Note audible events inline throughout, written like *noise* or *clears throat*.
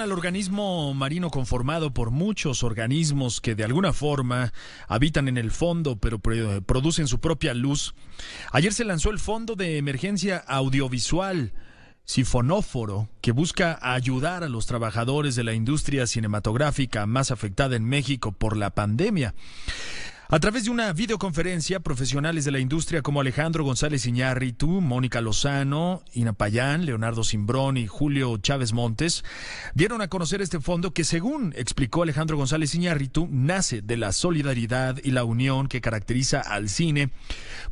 al organismo marino conformado por muchos organismos que de alguna forma habitan en el fondo pero producen su propia luz. Ayer se lanzó el Fondo de Emergencia Audiovisual. Sifonóforo, que busca ayudar a los trabajadores de la industria cinematográfica más afectada en México por la pandemia. A través de una videoconferencia, profesionales de la industria como Alejandro González Iñárritu, Mónica Lozano, Ina Payán, Leonardo Simbrón y Julio Chávez Montes dieron a conocer este fondo que, según explicó Alejandro González Iñárritu, nace de la solidaridad y la unión que caracteriza al cine,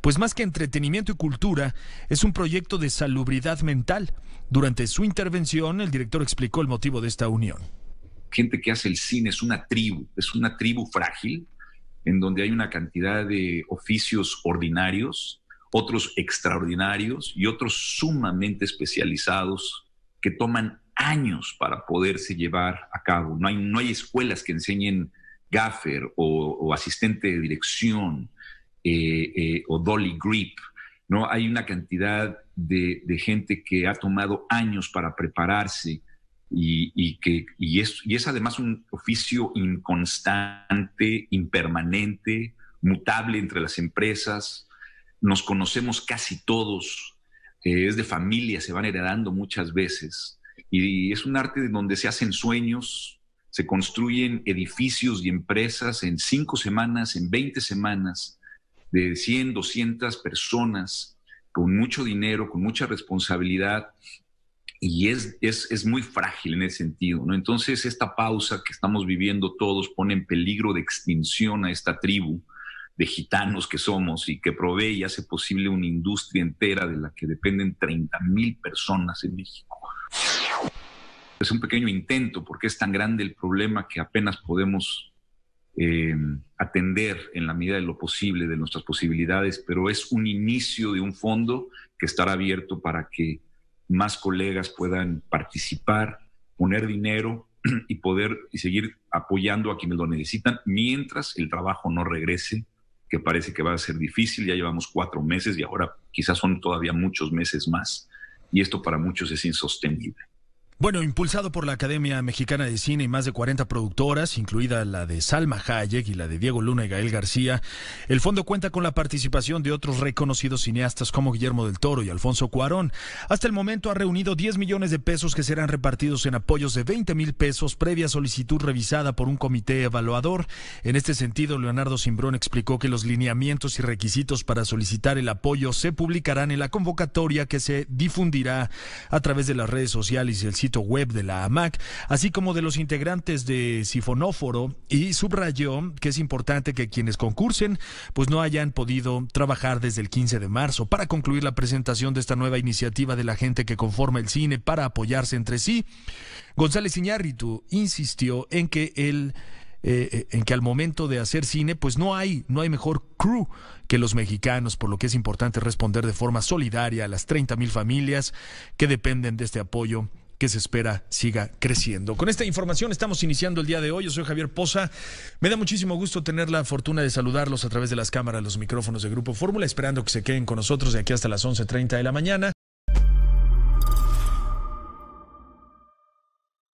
pues más que entretenimiento y cultura, es un proyecto de salubridad mental. Durante su intervención, el director explicó el motivo de esta unión. Gente que hace el cine es una tribu, es una tribu frágil en donde hay una cantidad de oficios ordinarios, otros extraordinarios y otros sumamente especializados que toman años para poderse llevar a cabo. No hay, no hay escuelas que enseñen gaffer o, asistente de dirección eh, eh, o dolly grip. ¿no? Hay una cantidad de gente que ha tomado años para prepararse y, que, y, es, y es además un oficio inconstante, impermanente, mutable entre las empresas. Nos conocemos casi todos, eh, es de familia, se van heredando muchas veces. Y es un arte donde se hacen sueños, se construyen edificios y empresas en cinco semanas, en 20 semanas, de 100, 200 personas, con mucho dinero, con mucha responsabilidad, y es, es, muy frágil en ese sentido. ¿no? Entonces, esta pausa que estamos viviendo todos pone en peligro de extinción a esta tribu de gitanos que somos y que provee y hace posible una industria entera de la que dependen 30 mil personas en México. Es un pequeño intento porque es tan grande el problema que apenas podemos eh, atender en la medida de lo posible, de nuestras posibilidades, pero es un inicio de un fondo que estará abierto para que más colegas puedan participar, poner dinero *clears throat* y poder y seguir apoyando a quienes lo necesitan mientras el trabajo no regrese, que parece que va a ser difícil. Ya llevamos cuatro meses y ahora quizás son todavía muchos meses más. Y esto para muchos es insostenible. Bueno, impulsado por la Academia Mexicana de Cine y más de 40 productoras, incluida la de Salma Hayek y la de Diego Luna y Gael García, el fondo cuenta con la participación de otros reconocidos cineastas como Guillermo del Toro y Alfonso Cuarón. Hasta el momento ha reunido 10 millones de pesos que serán repartidos en apoyos de 20 mil pesos previa solicitud revisada por un comité evaluador. En este sentido, Leonardo Simbrón explicó que los lineamientos y requisitos para solicitar el apoyo se publicarán en la convocatoria que se difundirá a través de las redes sociales y el sitio web de la AMAC, así como de los integrantes de Sifonóforo, y subrayó que es importante que quienes concursen pues no hayan podido trabajar desde el 15 de marzo para concluir la presentación de esta nueva iniciativa de la gente que conforma el cine para apoyarse entre sí. González Iñárritu insistió en que el eh, eh, en que al momento de hacer cine, pues no hay, no hay mejor crew que los mexicanos, por lo que es importante responder de forma solidaria a las 30 mil familias que dependen de este apoyo se espera siga creciendo. Con esta información estamos iniciando el día de hoy. Yo soy Javier Poza. Me da muchísimo gusto tener la fortuna de saludarlos a través de las cámaras, los micrófonos de Grupo Fórmula, esperando que se queden con nosotros de aquí hasta las 11.30 de la mañana.